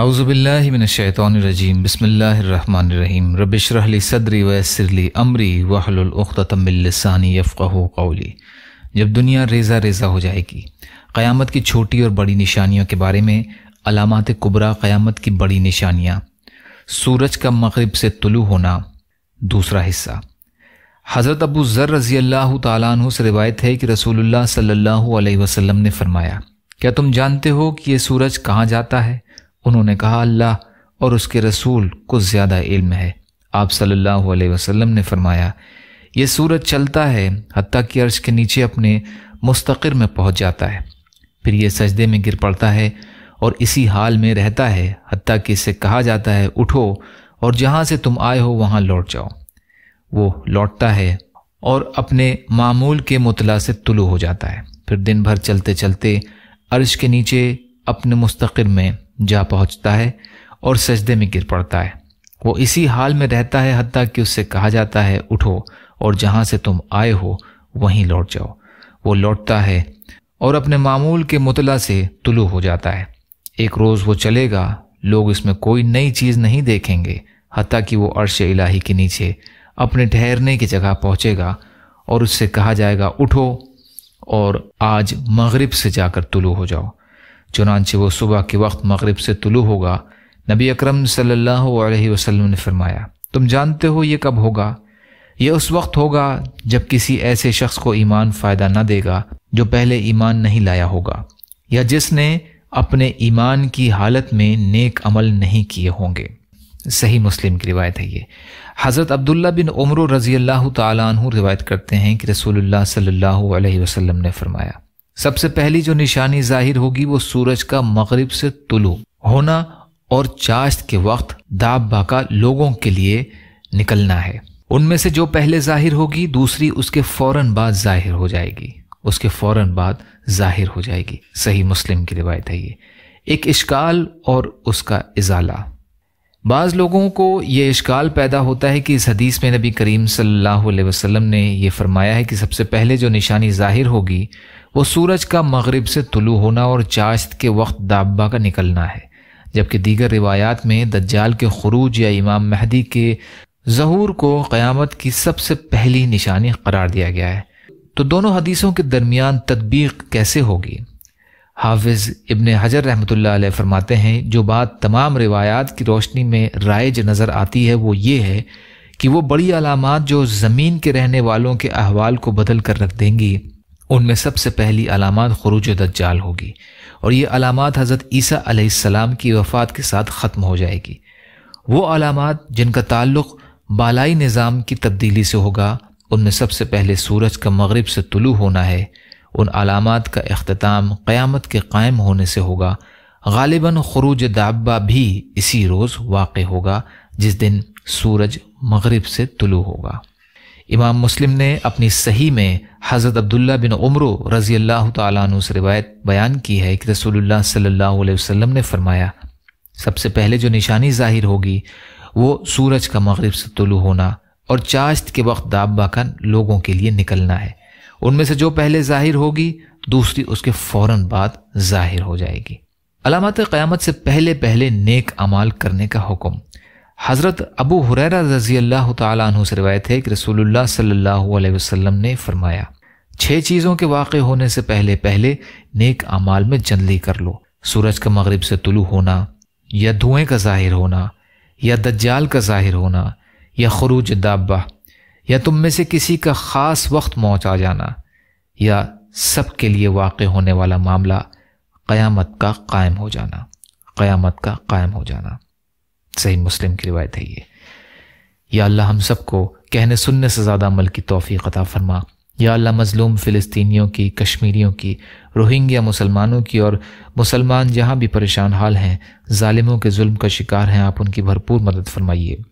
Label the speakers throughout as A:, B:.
A: अउज़बिल्लिमिनशैतरजीम बसमीम रबिशरहली सदरी वसरली अमरी वहलतमिलसानी यफ़ाह कौली जब दुनिया रेज़ा रेज़ा हो जाएगी क़यामत की छोटी और बड़ी निशानियों के बारे में अलामत कुबरा क़यामत की बड़ी निशानियाँ सूरज का मगरब से तुलु होना दूसरा हिस्सा हज़रत अबू ज़र रज़ी अल्लाह तु से रिवायत है कि रसूल सल्ला वसम ने फ़रमाया क्या तुम जानते हो कि ये सूरज कहाँ जाता है उन्होंने कहा अल्लाह और उसके रसूल को ज़्यादा इल्म है आप सल्लल्लाहु अलैहि वसल्लम ने फरमाया ये सूरज चलता है हती कि अर्श के नीचे अपने मुस्तकिर में पहुंच जाता है फिर यह सजदे में गिर पड़ता है और इसी हाल में रहता है हती कि इसे कहा जाता है उठो और जहाँ से तुम आए हो वहाँ लौट जाओ वो लौटता है और अपने मामूल के मुतला से तुलू हो जाता है फिर दिन भर चलते चलते अर्श के नीचे अपने मुस्तकर में जा पहुंचता है और सजदे में गिर पड़ता है वो इसी हाल में रहता है हती कि उससे कहा जाता है उठो और जहाँ से तुम आए हो वहीं लौट जाओ वो लौटता है और अपने मामूल के मुतला से तुलू हो जाता है एक रोज़ वो चलेगा लोग इसमें कोई नई चीज़ नहीं देखेंगे हती कि वो अर्श इलाही के नीचे अपने ठहरने की जगह पहुँचेगा और उससे कहा जाएगा उठो और आज मगरिब से जाकर तुलू हो जाओ चुनानचे वो सुबह के वक्त मगरब से तुलू होगा नबी अक्रम सल्लल्लाहु वसल्लम ने फरमाया तुम जानते हो ये कब होगा ये उस वक्त होगा जब किसी ऐसे शख्स को ईमान फ़ायदा न देगा जो पहले ईमान नहीं लाया होगा या जिसने अपने ईमान की हालत में नेक अमल नहीं किए होंगे सही मुस्लिम की रिवायत है ये हज़रत अब्दुल्ला बिन उमर रज़ी अल्लाह तु रिवायत करते हैं कि रसूलुल्लाह सल्लल्लाहु अलैहि वसल्लम ने फरमाया सबसे पहली जो निशानी जाहिर होगी वो सूरज का मगरिब से तुलू होना और चाश्त के वक्त दाब बाका लोगों के लिए निकलना है उनमें से जो पहले जाहिर होगी दूसरी उसके फौरन बाद जाहिर हो जाएगी उसके फौरन बाद जाहिर हो जाएगी सही मुस्लिम की रिवायत है ये एक इश्काल और उसका इजाला बाज़ लोगों को ये इश्काल पैदा होता है कि इस हदीस में नबी करीम सल्लल्लाहु अलैहि वसल्लम ने यह फरमाया है कि सबसे पहले जो निशानी ज़ाहिर होगी वो सूरज का मगरब से तुलू होना और चाश्त के वक्त दाबा का निकलना है जबकि दीगर रिवायात में दज्जाल के खरूज या इमाम महदी के जहूर को क़यामत की सबसे पहली निशानी करार दिया गया है तो दोनों हदीसों के दरमियान तदबीक कैसे होगी हाफिज़ इबन हजर रहमतुल्लाह फरमाते हैं जो बात तमाम रिवायात की रोशनी में राइज नज़र आती है वो ये है कि वो बड़ी अलामत जो ज़मीन के रहने वालों के अहवाल को बदल कर रख देंगी उनमें सबसे पहली अलामत खरूज दज्जाल होगी और ये अलामत हज़रत ईसा अलैहिस्सलाम की वफ़ात के साथ ख़त्म हो जाएगी वो अलामत जिनका ताल्लुक़ बालाई निज़ाम की तब्दीली से होगा उनमें सबसे पहले सूरज का मगरब से तुलू होना है उन अलामत का अख्ताम क़यामत के कायम होने से होगा गालिबा खरूज दाबा भी इसी रोज़ वाक़ होगा जिस दिन सूरज मगरब से तुलू होगा इमाम मुस्लिम ने अपनी सही में हज़रत अब्दुल्ला बिन उम्र रज़ी अल्लाह तु से रिवायत बयान की है कि रसूलुल्लाह सल्ला वसम ने फ़रमाया सबसे पहले जो निशानी ज़ाहिर होगी वो सूरज का मगरब से तुलू होना और चाश्त के वक्त दाबा का लोगों के लिए निकलना है उनमें से जो पहले जाहिर होगी दूसरी उसके फौरन बाद जाहिर हो जाएगी अलामत क़्यामत से पहले पहले नेक अमाल करने का हुक्म हज़रत अबू हुरैरा रजी अल्लाह तु से रवायत है कि रसूलुल्लाह सल्लल्लाहु अलैहि वसल्लम ने फरमाया छह चीज़ों के वाक़ होने से पहले पहले नेक अमाल में जल्दी कर लो सूरज का मगरब से तुलू होना या धुएं का ज़ाहिर होना या दज्जाल का ज़ाहिर होना या खरूज दाबा या तुम में से किसी का ख़ास वक्त पहुँच आ जाना या सब के लिए वाक़ होने वाला मामला क़यामत का कायम हो जाना क़यामत का कायम हो जाना सही मुस्लिम की रिवायत है ये या अल्लाह हम सबको कहने सुनने से ज़्यादा अमल की तोफ़ी क़ता फरमा या अल्लाह मज़लूम फ़िलिस्तीनियों की कश्मीरियों की रोहिंग्या मुसलमानों की और मुसलमान जहाँ भी परेशान हाल हैं ालिमों के जुल्म का शिकार हैं आप उनकी भरपूर मदद फरमाइए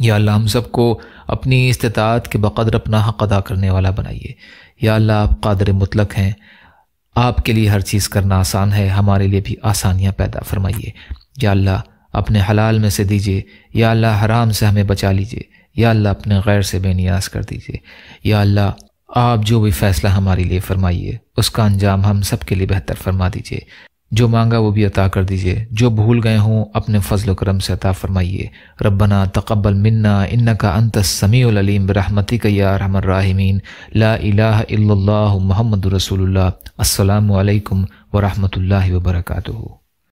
A: या अल्लाह हम सबको अपनी इस्तात के बकदर अपना हक अदा करने वाला बनाइए या अल्लाह आप कादर मुतलक हैं आपके लिए हर चीज़ करना आसान है हमारे लिए भी आसानियाँ पैदा फरमाइए या अल्लाह अपने हलाल में से दीजिए या अल्लाह हराम से हमें बचा लीजिए या अल्लाह अपने गैर से बेनियाज कर दीजिए या अल्लाह आप जो भी फ़ैसला हमारे लिए फ़रमाइए उसका अंजाम हम सब के लिए बेहतर फरमा दीजिए जो मांगा वो भी अता कर दीजिए जो भूल गए हों अपने फजल करम से अता फरमाइए रबना तकबल मन्ना इन्न का अंत समीम बरहमती या रहमराहिमीन ला इलाह महमद रसूल अस्सलाम वरहमल वरहमतुल्लाहि